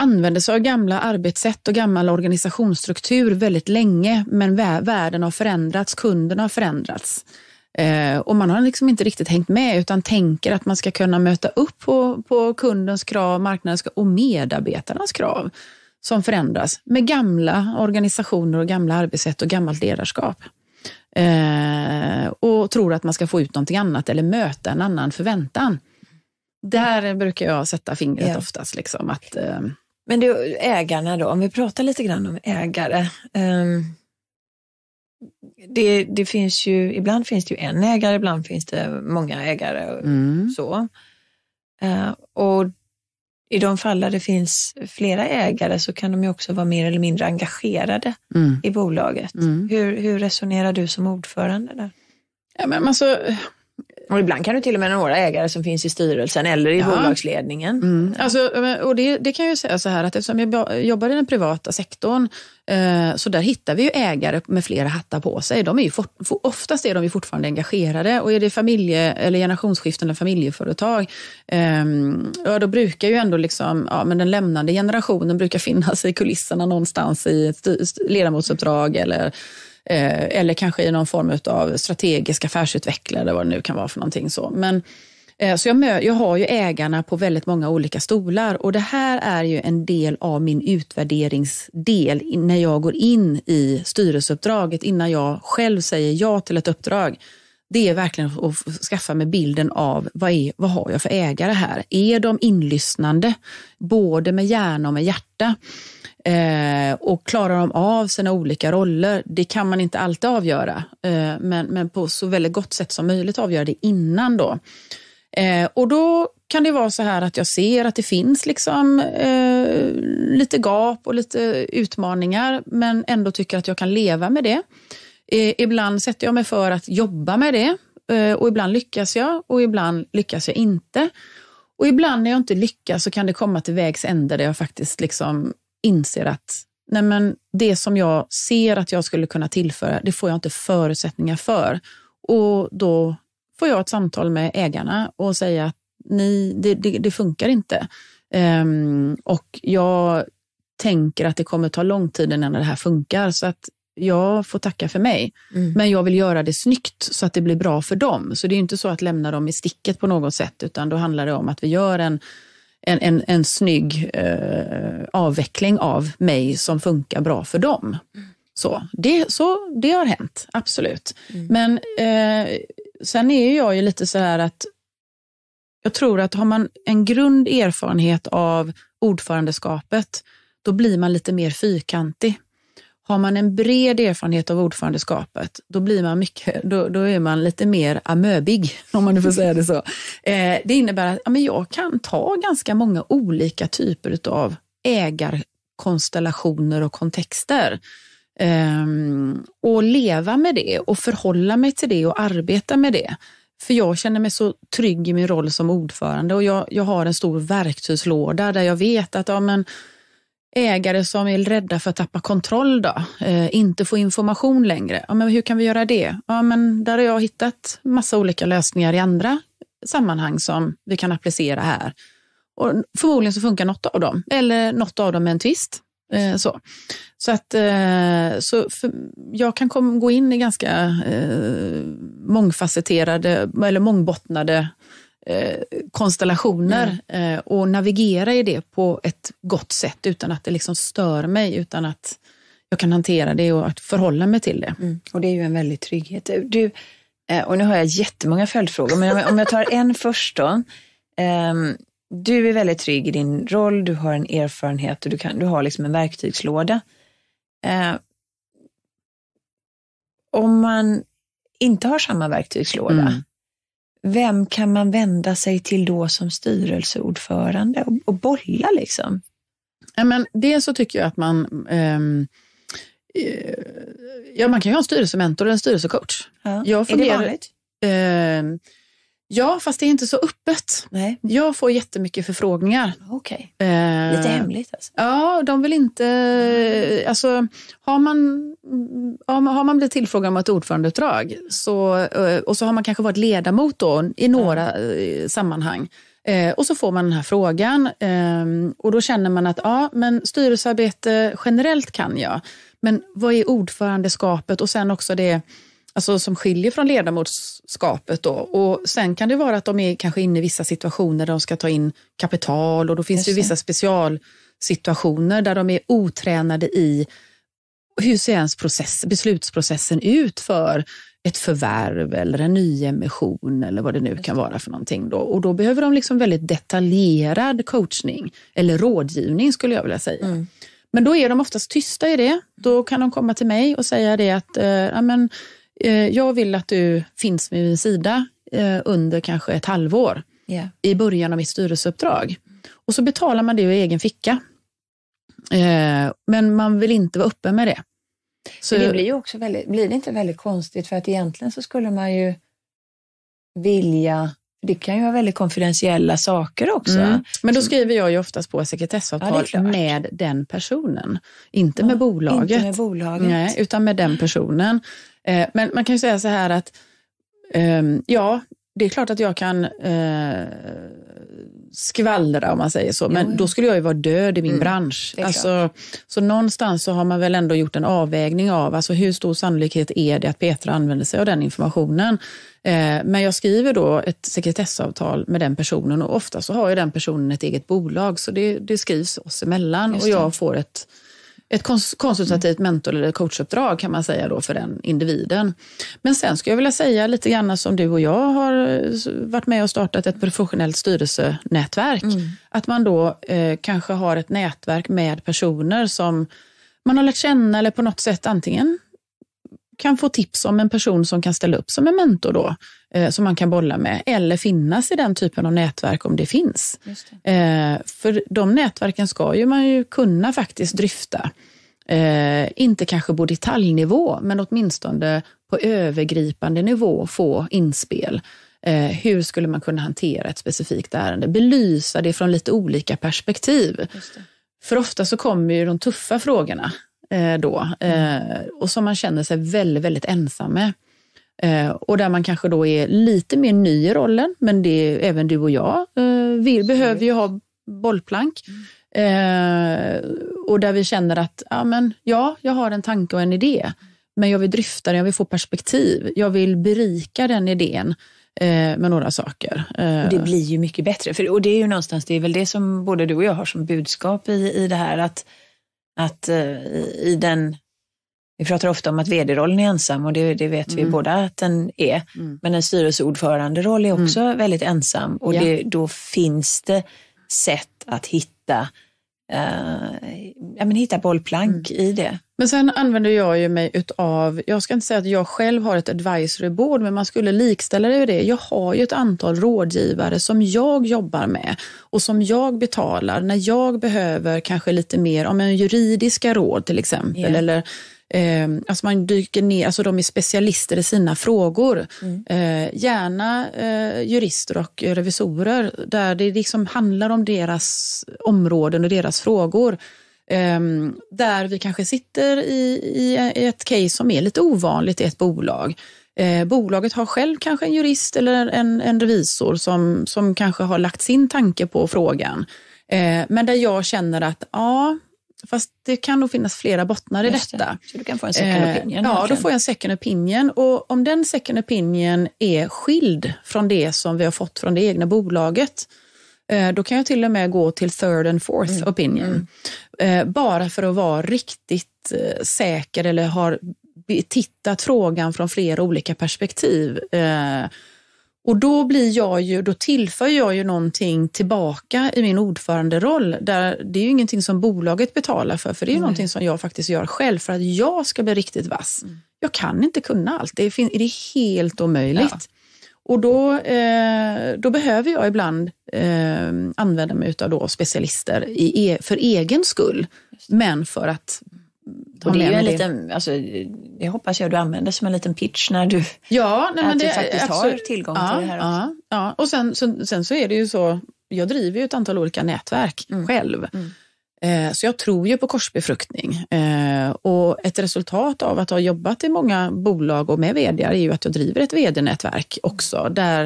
använder sig av gamla arbetssätt och gammal organisationsstruktur väldigt länge, men vä världen har förändrats, kunderna har förändrats. Eh, och man har liksom inte riktigt hängt med utan tänker att man ska kunna möta upp på, på kundens krav, marknadens och medarbetarnas krav som förändras med gamla organisationer och gamla arbetssätt och gammalt ledarskap. Eh, och tror att man ska få ut någonting annat eller möta en annan förväntan. Där brukar jag sätta fingret yeah. oftast. Liksom, att, eh... Men du, ägarna då, om vi pratar lite grann om ägare. Um, det, det finns ju, ibland finns det ju en ägare, ibland finns det många ägare. Mm. så. Uh, och i de fall där det finns flera ägare så kan de ju också vara mer eller mindre engagerade mm. i bolaget. Mm. Hur, hur resonerar du som ordförande där? Ja, men alltså, och ibland kan du till och med några ägare som finns i styrelsen eller i ja. bolagsledningen. Mm. Alltså, och det, det, kan jag säga så här att eftersom jag jobbar i den privata sektorn eh, så där hittar vi ju ägare med flera hattar på sig. De är ju for, oftast är de ju fortfarande engagerade och är det familje eller generationsskiften eller familjeföretag eh, då brukar ju ändå liksom, ja, men den lämnande generationen brukar *laughs* finnas i kulisserna någonstans i ett ledamotsuppdrag eller Eh, eller kanske i någon form av strategisk affärsutvecklare, vad det nu kan vara för någonting. Så. Men, eh, så jag, jag har ju ägarna på väldigt många olika stolar och det här är ju en del av min utvärderingsdel när jag går in i styrelseuppdraget innan jag själv säger ja till ett uppdrag det är verkligen att skaffa mig bilden av vad, är, vad har jag för ägare här? Är de inlyssnande, både med hjärna och med hjärta? Eh, och klarar de av sina olika roller? Det kan man inte alltid avgöra, eh, men, men på så väldigt gott sätt som möjligt avgöra det innan då. Eh, och då kan det vara så här att jag ser att det finns liksom, eh, lite gap och lite utmaningar, men ändå tycker att jag kan leva med det. Eh, ibland sätter jag mig för att jobba med det eh, och ibland lyckas jag och ibland lyckas jag inte. Och ibland när jag inte lyckas så kan det komma till vägs ände där jag faktiskt liksom inser att nej men, det som jag ser att jag skulle kunna tillföra, det får jag inte förutsättningar för. Och då får jag ett samtal med ägarna och säga att ni, det, det, det funkar inte. Um, och jag tänker att det kommer ta lång tid innan det här funkar, så att jag får tacka för mig. Mm. Men jag vill göra det snyggt så att det blir bra för dem. Så det är inte så att lämna dem i sticket på något sätt, utan då handlar det om att vi gör en en, en, en snygg eh, avveckling av mig som funkar bra för dem. Så det, så det har hänt, absolut. Mm. Men eh, sen är jag ju lite så här att jag tror att har man en grund erfarenhet av ordförandeskapet, då blir man lite mer fyrkantig. Har man en bred erfarenhet av ordförandeskapet, då, blir man mycket, då, då är man lite mer amöbig, *laughs* om man nu får säga det så. Eh, det innebär att ja, men jag kan ta ganska många olika typer av ägarkonstellationer och kontexter eh, och leva med det och förhålla mig till det och arbeta med det. För jag känner mig så trygg i min roll som ordförande och jag, jag har en stor verktygslåda där jag vet att ja, men, ägare som är rädda för att tappa kontroll, då, eh, inte få information längre. Ja, men hur kan vi göra det? Ja, men där har jag hittat massa olika lösningar i andra sammanhang som vi kan applicera här. Och förmodligen så funkar något av dem, eller något av dem med en twist. Eh, så. så att eh, så jag kan kom, gå in i ganska eh, mångfacetterade eller mångbottnade Eh, konstellationer mm. eh, och navigera i det på ett gott sätt utan att det liksom stör mig, utan att jag kan hantera det och att förhålla mig till det. Mm. Och det är ju en väldig trygghet. Du, eh, och nu har jag jättemånga följdfrågor, men om jag, tar en *laughs* först då. Ehm, du är väldigt trygg i din roll, du har en erfarenhet och du, kan, du har liksom en verktygslåda. Ehm, om man inte har samma verktygslåda, mm vem kan man vända sig till då som styrelseordförande och, och bolla liksom? Ja, men dels så tycker jag att man um ja, man kan ju ha en styrelsementor eller en styrelsecoach. Ja. Jag fungerar, är det vanligt? Eh, Ja, fast det är inte så öppet. Nej. Jag får jättemycket förfrågningar. Okej. Okay. Eh, Lite hemligt alltså? Ja, de vill inte... Alltså, har man, har man blivit tillfrågad om ett ordförandeuppdrag så, eh, och så har man kanske varit ledamot då, i några mm. sammanhang och så får man den här frågan och då känner man att ja, men styrelsearbete generellt kan jag, men vad är ordförandeskapet och sen också det alltså som skiljer från ledamotskapet. Då. Och sen kan det vara att de är kanske inne i vissa situationer där de ska ta in kapital och då finns det vissa specialsituationer där de är otränade i hur ser ens process, beslutsprocessen ut för ett förvärv eller en nyemission eller vad det nu kan vara för någonting. Då. Och då behöver de liksom väldigt detaljerad coachning eller rådgivning skulle jag vilja säga. Mm. Men då är de oftast tysta i det. Då kan de komma till mig och säga det att eh, amen, Eh, jag vill att du finns vid min sida eh, under kanske ett halvår yeah. i början av mitt styrelseuppdrag. Och så betalar man det ur egen ficka. Eh, men man vill inte vara öppen med det. Så... Det blir ju också väldigt, blir det inte väldigt konstigt för att egentligen så skulle man ju vilja det kan ju vara väldigt konfidentiella saker också. Mm. Men då skriver jag ju oftast på sekretessavtal ja, med den personen. Inte ja, med bolaget. Inte med bolaget. Nej, utan med den personen. Eh, men man kan ju säga så här att eh, ja, det är klart att jag kan eh, skvallra om man säger så, men jo, ja. då skulle jag ju vara död i min mm, bransch. Alltså, så någonstans så har man väl ändå gjort en avvägning av alltså, hur stor sannolikhet är det att Petra använder sig av den informationen. Eh, men jag skriver då ett sekretessavtal med den personen och ofta så har ju den personen ett eget bolag, så det, det skrivs oss emellan Just och jag det. får ett ett kons konsultativt mm. mentor eller coachuppdrag kan man säga då för den individen. Men sen skulle jag vilja säga lite grann som du och jag har varit med och startat ett professionellt styrelsenätverk. Mm. Att man då eh, kanske har ett nätverk med personer som man har lärt känna eller på något sätt antingen kan få tips om en person som kan ställa upp som en mentor då eh, som man kan bolla med eller finnas i den typen av nätverk om det finns. Det. Eh, för de nätverken ska ju man ju kunna faktiskt dryfta. Eh, inte kanske på detaljnivå, men åtminstone på övergripande nivå få inspel. Eh, hur skulle man kunna hantera ett specifikt ärende? Belysa det från lite olika perspektiv. För ofta så kommer ju de tuffa frågorna eh, då eh, mm. och som man känner sig väldigt, väldigt ensam med. Eh, och där man kanske då är lite mer ny i rollen, men det är även du och jag eh, behöver ju ha bollplank. Eh, och där vi känner att, ja, men, ja, jag har en tanke och en idé, men jag vill dryfta den, jag vill få perspektiv, jag vill berika den idén eh, med några saker. Eh, och det blir ju mycket bättre. För, och det är ju någonstans, det är väl det som både du och jag har som budskap i, i det här, att, att i den vi pratar ofta om att vd-rollen är ensam och det, det vet vi mm. båda att den är. Mm. Men en styrelseordföranderoll är också mm. väldigt ensam och ja. det, då finns det sätt att hitta, eh, ja, men hitta bollplank mm. i det. Men sen använder jag ju mig utav, jag ska inte säga att jag själv har ett advisory board, men man skulle likställa det med det. Jag har ju ett antal rådgivare som jag jobbar med och som jag betalar när jag behöver kanske lite mer, om en juridiska råd till exempel, yeah. eller Eh, alltså man dyker ner, alltså de är specialister i sina frågor. Mm. Eh, gärna eh, jurister och revisorer där det liksom handlar om deras områden och deras frågor. Eh, där vi kanske sitter i, i, ett case som är lite ovanligt i ett bolag. Ehm, bolaget har själv kanske en jurist eller en, en revisor som, som kanske har lagt sin tanke på frågan. Ehm, men där jag känner att ja, Fast det kan nog finnas flera bottnar i Just detta. Det. Så du kan få en second eh, opinion? Eh, ja, då får jag en second opinion. Och om den second opinion är skild från det som vi har fått från det egna bolaget, eh, då kan jag till och med gå till third and fourth mm. opinion. Mm. Eh, bara för att vara riktigt säker eller har tittat frågan från flera olika perspektiv och då blir jag ju, då tillför jag ju någonting tillbaka i min ordföranderoll. Där det är ju ingenting som bolaget betalar för, för det är ju någonting som jag faktiskt gör själv för att jag ska bli riktigt vass. Mm. Jag kan inte kunna allt, det är, det är helt omöjligt. Ja. Och då, eh, då behöver jag ibland eh, använda mig av då specialister e-, för egen skull, men för att och det är ju en liten, alltså, det hoppas jag du använder som en liten pitch när du, ja, nej, *laughs* men det, faktiskt absolut. har tillgång ja, till det här. Ja, ja. och sen, så, sen så är det ju så, jag driver ju ett antal olika nätverk mm. själv. Mm. Eh, så jag tror ju på korsbefruktning. Eh, och ett resultat av att ha jobbat i många bolag och med vd är ju att jag driver ett vd-nätverk också, där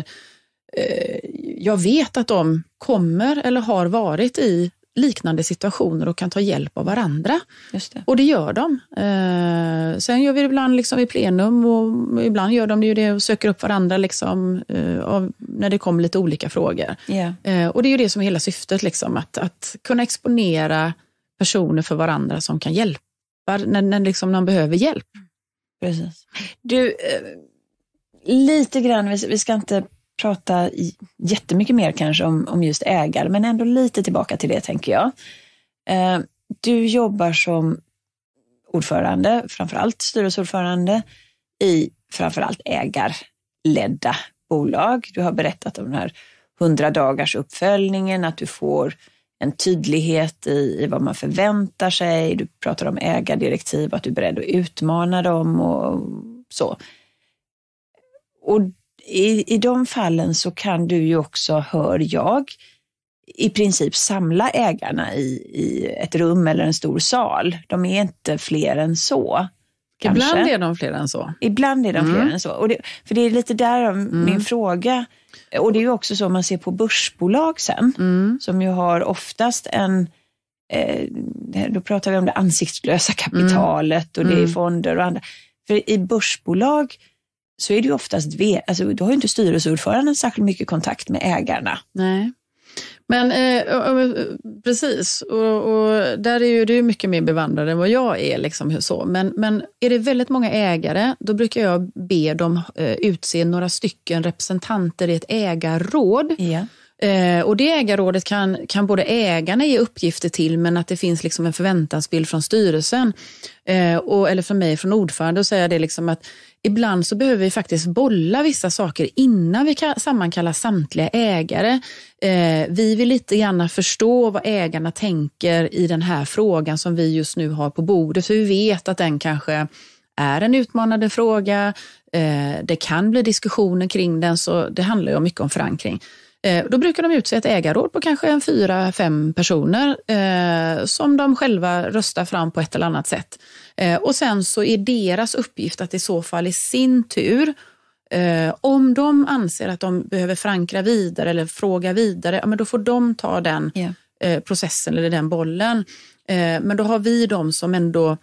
eh, jag vet att de kommer eller har varit i liknande situationer och kan ta hjälp av varandra. Det. Och det gör de. Eh, sen gör vi det ibland liksom i plenum och ibland gör de ju det och söker upp varandra liksom, eh, av, när det kommer lite olika frågor. Yeah. Eh, och det är ju det som är hela syftet, liksom, att, att kunna exponera personer för varandra som kan hjälpa när, när, liksom, de behöver hjälp. Precis. Du, eh, lite grann, vi, vi ska inte prata jättemycket mer kanske om, om just ägare, men ändå lite tillbaka till det tänker jag. Eh, du jobbar som ordförande, framförallt styrelseordförande i framförallt ägarledda bolag. Du har berättat om den här 100 dagars uppföljningen, att du får en tydlighet i, i vad man förväntar sig. Du pratar om ägardirektiv, att du är beredd att utmana dem och så. Och i, i de fallen så kan du ju också, hör jag, i princip samla ägarna i, i ett rum eller en stor sal. De är inte fler än så. Kanske. Ibland är de fler än så. Ibland är de mm. fler än så. Och det, för det är lite där mm. min fråga, och det är ju också så man ser på börsbolag sen, mm. som ju har oftast en eh, då pratar vi om det ansiktslösa kapitalet mm. och det är mm. fonder och andra. För i börsbolag så är det ju oftast, alltså, då har ju inte styrelseordföranden särskilt mycket kontakt med ägarna. Nej. Men eh, precis, och, och, där är ju du mycket mer bevandrad än vad jag är. Liksom, så. Men, men är det väldigt många ägare, då brukar jag be dem eh, utse några stycken representanter i ett ägarråd. Yeah. och det ägarrådet kan, kan både ägarna ge uppgifter till, men att det finns liksom en förväntansbild från styrelsen, eh, och, eller från mig, från ordförande, och säga det liksom att ibland så behöver vi faktiskt bolla vissa saker innan vi sammankallar samtliga ägare. Eh, vi vill lite grann förstå vad ägarna tänker i den här frågan som vi just nu har på bordet, för vi vet att den kanske är en utmanande fråga. Eh, det kan bli diskussioner kring den, så det handlar ju mycket om förankring. Eh, då brukar de utse ett ägarråd på kanske en fyra, fem personer eh, som de själva röstar fram på ett eller annat sätt. Eh, och sen så är deras uppgift att i så fall i sin tur, eh, om de anser att de behöver förankra vidare eller fråga vidare, ja, men då får de ta den yeah. processen eller den bollen. Eh, men då har vi de som ändå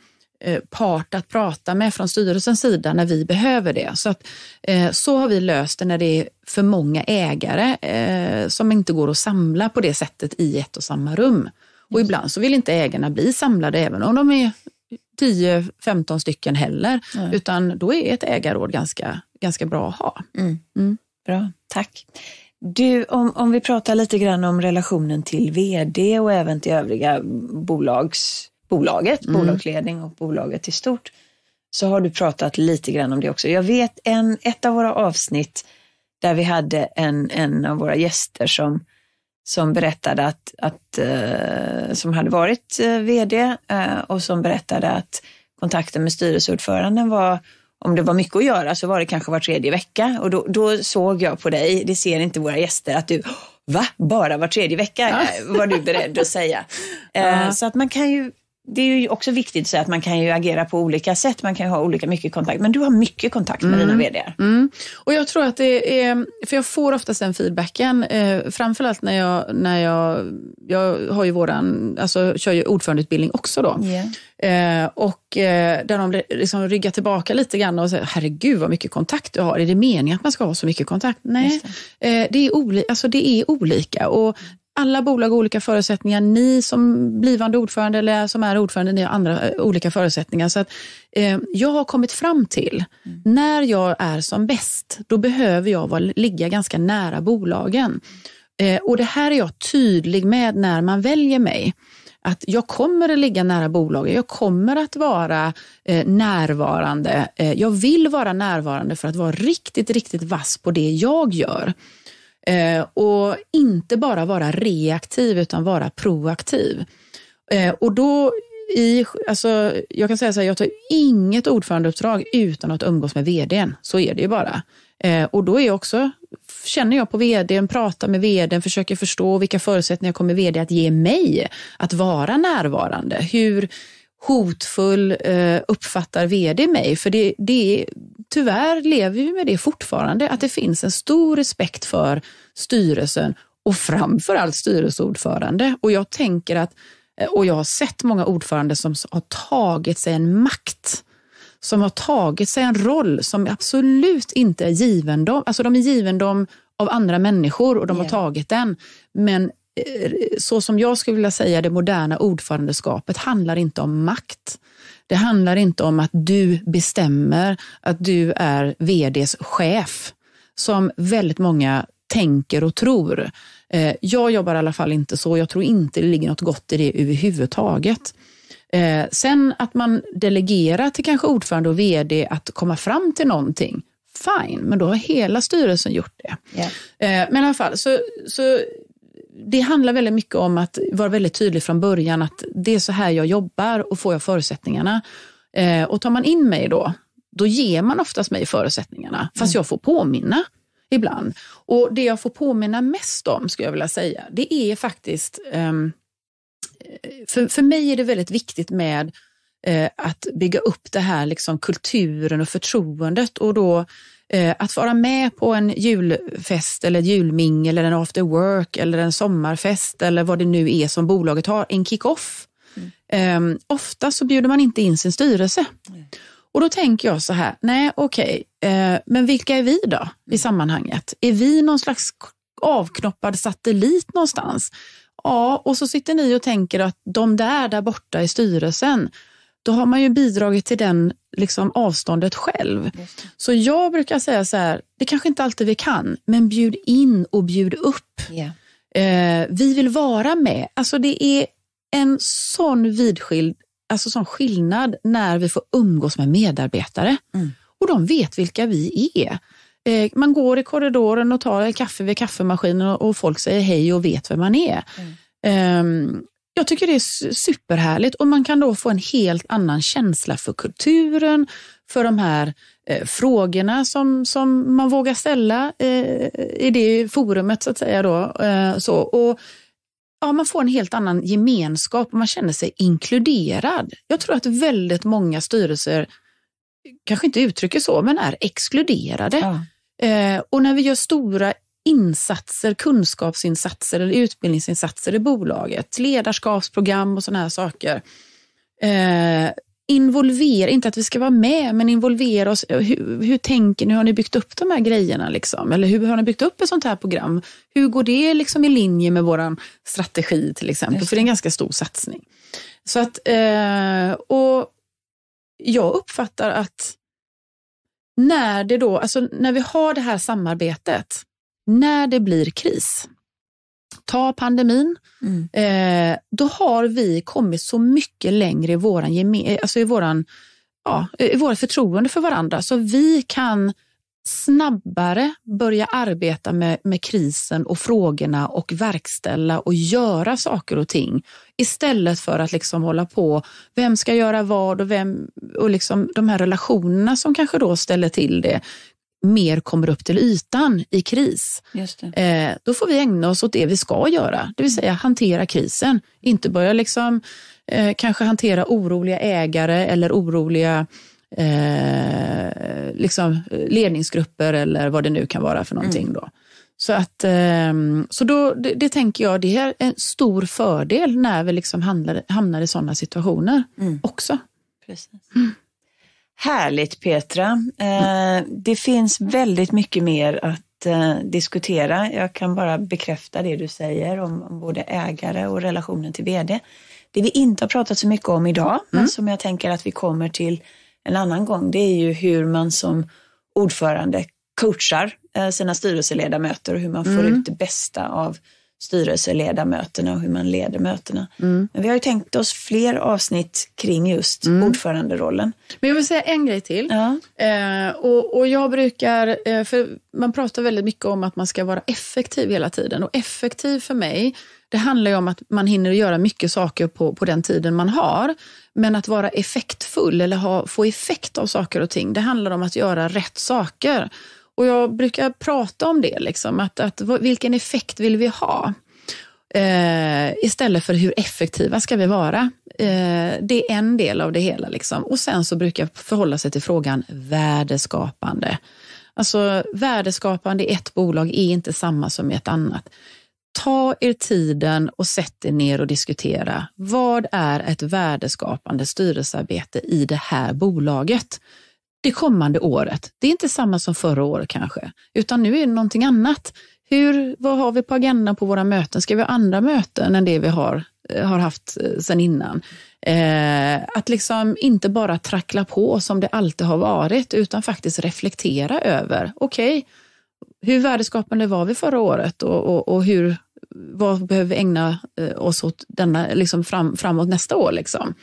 Eh, part att prata med från styrelsens sida när vi behöver det. Så, att, eh, så har vi löst det när det är för många ägare eh, som inte går att samla på det sättet i ett och samma rum. Och ibland så vill inte ägarna bli samlade även om de är 10-15 stycken heller, mm. utan då är ett ägarråd ganska, ganska bra att ha. Mm. Mm. Bra, tack. Du, om, om vi pratar lite grann om relationen till vd och även till övriga bolags bolaget, mm. bolagsledning och bolaget i stort, så har du pratat lite grann om det också. Jag vet en, ett av våra avsnitt där vi hade en, en av våra gäster som, som berättade att, att eh, som hade varit eh, vd eh, och som berättade att kontakten med styrelseordföranden var om det var mycket att göra så var det kanske var tredje vecka och då, då såg jag på dig, det ser inte våra gäster, att du Va? Bara var tredje vecka ja. Eh, var du beredd att säga. *laughs* Ja. Eh, så att man kan ju det är ju också viktigt att säga att man kan ju agera på olika sätt. Man kan ha olika mycket kontakt. Men du har mycket kontakt med mm. dina vd. Mm. Och jag tror att det är, för jag får oftast den feedbacken. Eh, framförallt när jag, när jag, jag har ju våran, alltså kör ju ordförandeutbildning också då. Yeah. Eh, och eh, där de liksom ryggar tillbaka lite grann och säger, herregud vad mycket kontakt du har. Är det meningen att man ska ha så mycket kontakt? Nej, det. Eh, det, är, oli alltså, det är olika. Och alla bolag har olika förutsättningar. Ni som blivande ordförande eller som är ordförande, ni har andra eh, olika förutsättningar. Så att, eh, jag har kommit fram till, mm. när jag är som bäst, då behöver jag vara, ligga ganska nära bolagen. Eh, och det här är jag tydlig med när man väljer mig att jag kommer att ligga nära bolagen. jag kommer att vara eh, närvarande. Eh, jag vill vara närvarande för att vara riktigt, riktigt vass på det jag gör. Eh, och inte bara vara reaktiv utan vara proaktiv. Eh, och då i, alltså, jag kan säga så här, jag tar inget ordförandeuppdrag utan att umgås med vdn. Så är det ju bara. Eh, och då är jag också, känner jag på vdn, pratar med vdn, försöker förstå vilka förutsättningar kommer vd att ge mig att vara närvarande. Hur, hotfull eh, uppfattar vd mig. För det, det, tyvärr lever vi med det fortfarande, att det finns en stor respekt för styrelsen och framförallt styrelseordförande. Och jag tänker att, eh, och jag har sett många ordförande som har tagit sig en makt som har tagit sig en roll som absolut inte är given dem. Alltså de är given dem av andra människor och de yeah. har tagit den. Men Eh, så som jag skulle vilja säga det moderna ordförandeskapet handlar inte om makt. Det handlar inte om att du bestämmer, att du är vds chef, som väldigt många tänker och tror. Eh, jag jobbar i alla fall inte så. Jag tror inte det ligger något gott i det överhuvudtaget. Eh, sen att man delegerar till kanske ordförande och vd att komma fram till någonting fine, men då har hela styrelsen gjort det. Yeah. Men i alla fall, så, så det handlar väldigt mycket om att vara väldigt tydlig från början att det är så här jag jobbar och får jag förutsättningarna. Eh, och tar man in mig då, då ger man oftast mig förutsättningarna, fast mm. jag får påminna ibland. Och det jag får påminna mest om, skulle jag vilja säga, det är faktiskt... Eh, för, för mig är det väldigt viktigt med eh, att bygga upp det här liksom, kulturen och förtroendet. Och då Eh, att vara med på en julfest eller julmingel eller en after work eller en sommarfest eller vad det nu är som bolaget har, en kick-off. Mm. Ehm, ofta så bjuder man inte in sin styrelse. Mm. Och då tänker jag så här, nej okej, okay, eh, men vilka är vi då i mm. sammanhanget? Är vi någon slags avknoppad satellit någonstans? Ja, och så sitter ni och tänker att de där, där borta i styrelsen, då har man ju bidragit till den liksom avståndet själv. Så jag brukar säga så här, det kanske inte alltid vi kan, men bjud in och bjud upp. Yeah. Eh, vi vill vara med. Alltså det är en sån vidskild alltså sån skillnad när vi får umgås med medarbetare. Mm. Och de vet vilka vi är. Eh, man går i korridoren och tar kaffe vid kaffemaskinen och folk säger hej och vet vem man är. Mm. Um, jag tycker det är superhärligt och man kan då få en helt annan känsla för kulturen, för de här eh, frågorna som, som man vågar ställa eh, i det forumet så att säga. Då. Eh, så. Och, ja, man får en helt annan gemenskap och man känner sig inkluderad. Jag tror att väldigt många styrelser, kanske inte uttrycker så, men är exkluderade. Ja. Eh, och när vi gör stora insatser, kunskapsinsatser eller utbildningsinsatser i bolaget, ledarskapsprogram och sådana här saker. Eh, involvera, inte att vi ska vara med, men involvera oss. Hur, hur tänker ni? Hur har ni byggt upp de här grejerna? Liksom? Eller hur har ni byggt upp ett sånt här program? Hur går det liksom i linje med vår strategi till exempel? För det är en ganska stor satsning. Så att, eh, och jag uppfattar att när det då, alltså när vi har det här samarbetet, när det blir kris, ta pandemin, mm. eh, då har vi kommit så mycket längre i våran, alltså i våran ja, i vårt förtroende för varandra så vi kan snabbare börja arbeta med, med krisen och frågorna och verkställa och göra saker och ting istället för att liksom hålla på, vem ska göra vad och vem och liksom de här relationerna som kanske då ställer till det mer kommer upp till ytan i kris. Eh, då får vi ägna oss åt det vi ska göra, det vill säga hantera krisen. Inte börja liksom, eh, kanske hantera oroliga ägare eller oroliga eh, liksom ledningsgrupper eller vad det nu kan vara för någonting. Mm. Då. Så, att, ehm, så då, det, det, tänker jag, det är en stor fördel när vi liksom hamnar, hamnar i sådana situationer mm. också. Precis. Mm. Härligt Petra. Eh, det finns väldigt mycket mer att eh, diskutera. Jag kan bara bekräfta det du säger om, både ägare och relationen till vd. Det vi inte har pratat så mycket om idag, mm. men som jag tänker att vi kommer till en annan gång, det är ju hur man som ordförande coachar eh, sina styrelseledamöter och hur man mm. får ut det bästa av styrelseledamöterna och hur man leder mötena. Mm. Men vi har ju tänkt oss fler avsnitt kring just mm. ordföranderollen. Men jag vill säga en grej till. Ja. Eh, och, och jag brukar, eh, för man pratar väldigt mycket om att man ska vara effektiv hela tiden och effektiv för mig det handlar ju om att man hinner göra mycket saker på, på den tiden man har. Men att vara effektfull eller ha, få effekt av saker och ting, det handlar om att göra rätt saker. Och jag brukar prata om det, liksom, att, att vilken effekt vill vi ha? Eh, istället för hur effektiva ska vi vara? Eh, det är en del av det hela. Liksom. Och sen så brukar jag förhålla sig till frågan värdeskapande. Alltså värdeskapande i ett bolag är inte samma som i ett annat. Ta er tiden och sätt er ner och diskutera. Vad är ett värdeskapande styrelsearbete i det här bolaget? det kommande året. Det är inte samma som förra året kanske, utan nu är det någonting annat. Hur, vad har vi på agendan på våra möten? Ska vi ha andra möten än det vi har, eh, har haft eh, sedan innan? Eh, att liksom inte bara trackla på som det alltid har varit, utan faktiskt reflektera över, okej, okay, hur värdeskapande var vi förra året och, och, och hur, vad behöver vi ägna eh, oss åt denna, liksom fram, framåt nästa år? Liksom.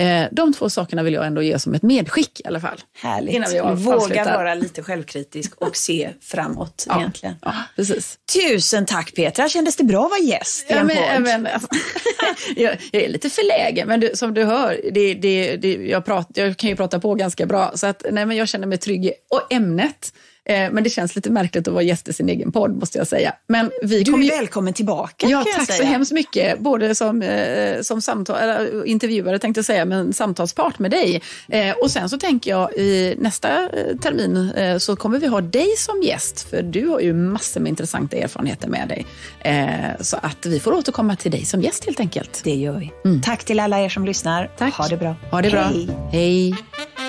Eh, de två sakerna vill jag ändå ge som ett medskick i alla fall. Härligt. Innan vi Våga vara lite självkritisk och se framåt ja, egentligen. Ja, precis. Tusen tack Petra, kändes det bra att vara gäst i ja, en ja, men, men, *laughs* jag, jag, är lite förlägen men du, som du hör, det, det, det, jag, prat, jag kan ju prata på ganska bra så att, nej, men jag känner mig trygg. Och ämnet Eh, men det känns lite märkligt att vara gäst i sin egen podd måste jag säga. Men vi du är ju... välkommen tillbaka. Ja, tack så hemskt mycket. Både som, eh, som samtal, eller, eh, intervjuare tänkte jag säga, men samtalspart med dig. och sen så tänker jag i nästa termin så kommer vi ha dig som gäst. För du har ju massor med intressanta erfarenheter med dig. så att vi får återkomma till dig som gäst helt enkelt. Det gör vi. Mm. Tack till alla er som lyssnar. Tack. Ha det bra. Ha det bra. Hej. Hej.